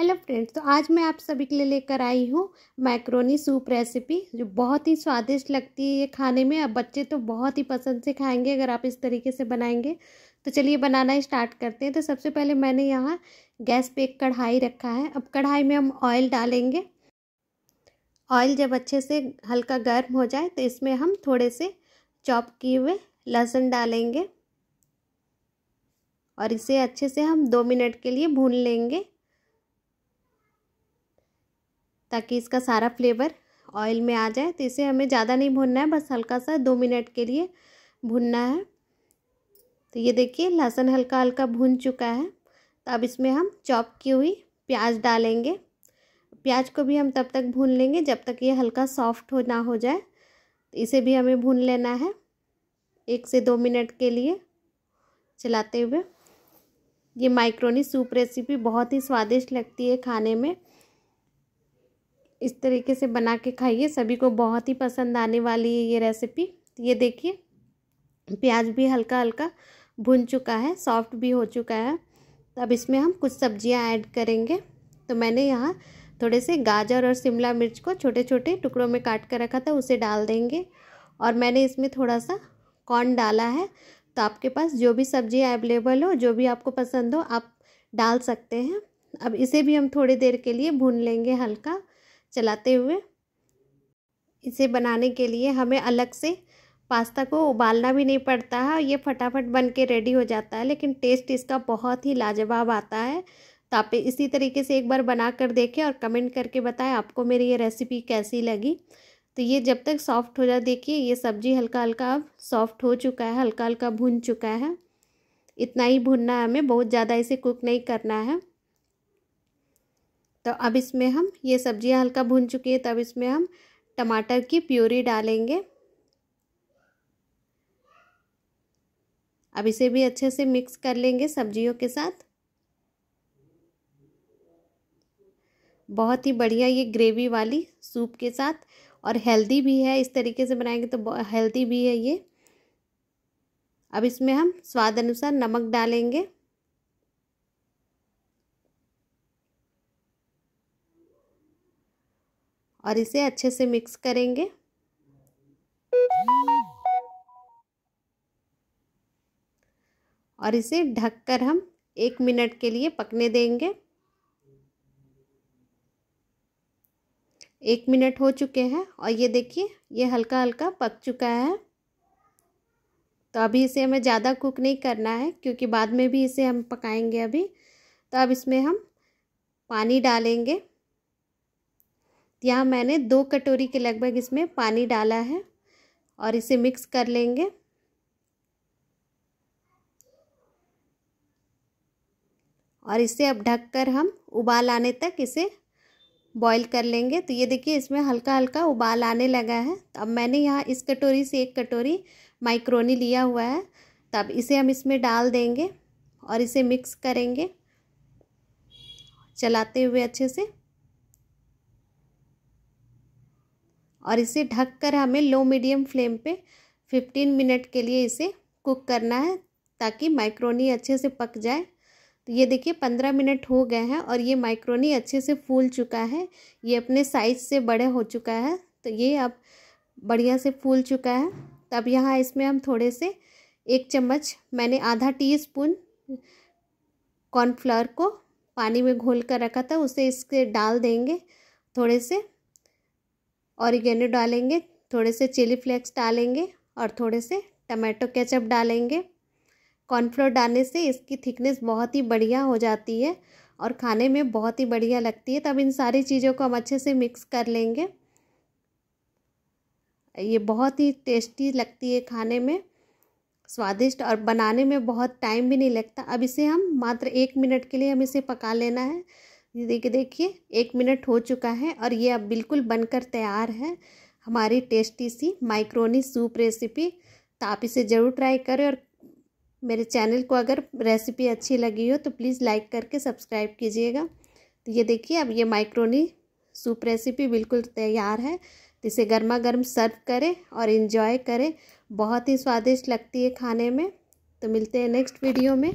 hello friends तो आज मैं आप सभी के लिए लेकर आई हूँ मैक्रोनी सूप रेसिपी जो बहुत ही स्वादिष्ट लगती है ये खाने में अब बच्चे तो बहुत ही पसंद से खाएंगे अगर आप इस तरीके से बनाएंगे तो चलिए बनाना स्टार्ट करते हैं तो सबसे पहले मैंने यहाँ गैस पे एक कढ़ाई रखा है अब कढ़ाई में हम ऑयल डालेंगे ऑयल जब अच्छे से हल्का गर्म हो जाए तो इसमें हम थोड़े से चॉप किए हुए लहसुन डालेंगे और इसे अच्छे से हम दो मिनट के लिए भून लेंगे ताकि इसका सारा फ्लेवर ऑयल में आ जाए तो इसे हमें ज़्यादा नहीं भुनना है बस हल्का सा दो मिनट के लिए भुनना है तो ये देखिए लहसुन हल्का हल्का भुन चुका है तो अब इसमें हम चॉप की हुई प्याज डालेंगे प्याज को भी हम तब तक भून लेंगे जब तक ये हल्का सॉफ्ट हो ना हो जाए तो इसे भी हमें भून लेना है एक से दो मिनट के लिए चलाते हुए ये माइक्रोनी सूप रेसिपी बहुत ही स्वादिष्ट लगती है खाने में इस तरीके से बना के खाइए सभी को बहुत ही पसंद आने वाली है ये रेसिपी ये देखिए प्याज भी हल्का हल्का भुन चुका है सॉफ्ट भी हो चुका है अब इसमें हम कुछ सब्जियां ऐड करेंगे तो मैंने यहाँ थोड़े से गाजर और शिमला मिर्च को छोटे छोटे टुकड़ों में काट कर रखा था उसे डाल देंगे और मैंने इसमें थोड़ा सा कॉर्न डाला है तो आपके पास जो भी सब्जी अवेलेबल हो जो भी आपको पसंद हो आप डाल सकते हैं अब इसे भी हम थोड़ी देर के लिए भून लेंगे हल्का चलाते हुए इसे बनाने के लिए हमें अलग से पास्ता को उबालना भी नहीं पड़ता है ये फटाफट बन के रेडी हो जाता है लेकिन टेस्ट इसका बहुत ही लाजवाब आता है तो आप इसी तरीके से एक बार बना कर देखें और कमेंट करके बताएं आपको मेरी ये रेसिपी कैसी लगी तो ये जब तक सॉफ्ट हो जाए देखिए ये सब्ज़ी हल्का हल्का अब सॉफ्ट हो चुका है हल्का हल्का भुन चुका है इतना ही भुनना है हमें बहुत ज़्यादा इसे कुक नहीं करना है तो अब इसमें हम ये सब्जियां हल्का भून चुकी है तब इसमें हम टमाटर की प्यूरी डालेंगे अब इसे भी अच्छे से मिक्स कर लेंगे सब्जियों के साथ बहुत ही बढ़िया ये ग्रेवी वाली सूप के साथ और हेल्दी भी है इस तरीके से बनाएंगे तो हेल्दी भी है ये अब इसमें हम स्वाद अनुसार नमक डालेंगे और इसे अच्छे से मिक्स करेंगे और इसे ढककर हम एक मिनट के लिए पकने देंगे एक मिनट हो चुके हैं और ये देखिए ये हल्का हल्का पक चुका है तो अभी इसे हमें ज़्यादा कुक नहीं करना है क्योंकि बाद में भी इसे हम पकाएंगे अभी तो अब इसमें हम पानी डालेंगे यहाँ मैंने दो कटोरी के लगभग इसमें पानी डाला है और इसे मिक्स कर लेंगे और इसे अब ढककर हम उबाल आने तक इसे बॉईल कर लेंगे तो ये देखिए इसमें हल्का हल्का उबाल आने लगा है तो अब मैंने यहाँ इस कटोरी से एक कटोरी माइक्रोनी लिया हुआ है तब तो इसे हम इसमें डाल देंगे और इसे मिक्स करेंगे चलाते हुए अच्छे से और इसे ढककर हमें लो मीडियम फ्लेम पे 15 मिनट के लिए इसे कुक करना है ताकि माइक्रोनी अच्छे से पक जाए तो ये देखिए पंद्रह मिनट हो गए हैं और ये माइक्रोनी अच्छे से फूल चुका है ये अपने साइज से बड़े हो चुका है तो ये अब बढ़िया से फूल चुका है तब यहाँ इसमें हम थोड़े से एक चम्मच मैंने आधा टी स्पून कॉर्नफ्लावर को पानी में घोल कर रखा था उसे इसके डाल देंगे थोड़े से ऑरिगेनो डालेंगे थोड़े से चिली फ्लेक्स डालेंगे और थोड़े से टमाटो केचप डालेंगे कॉर्नफ्लोर डालने से इसकी थिकनेस बहुत ही बढ़िया हो जाती है और खाने में बहुत ही बढ़िया लगती है तब इन सारी चीज़ों को हम अच्छे से मिक्स कर लेंगे ये बहुत ही टेस्टी लगती है खाने में स्वादिष्ट और बनाने में बहुत टाइम भी नहीं लगता अब इसे हम मात्र एक मिनट के लिए हम इसे पका लेना है देखिए देखिए एक मिनट हो चुका है और ये अब बिल्कुल बनकर तैयार है हमारी टेस्टी सी माइक्रोनी सूप रेसिपी तो आप इसे ज़रूर ट्राई करें और मेरे चैनल को अगर रेसिपी अच्छी लगी हो तो प्लीज़ लाइक करके सब्सक्राइब कीजिएगा तो ये देखिए अब ये माइक्रोनी सूप रेसिपी बिल्कुल तैयार है तो इसे गर्मा गर्म सर्व करें और इन्जॉय करें बहुत ही स्वादिष्ट लगती है खाने में तो मिलते हैं नेक्स्ट वीडियो में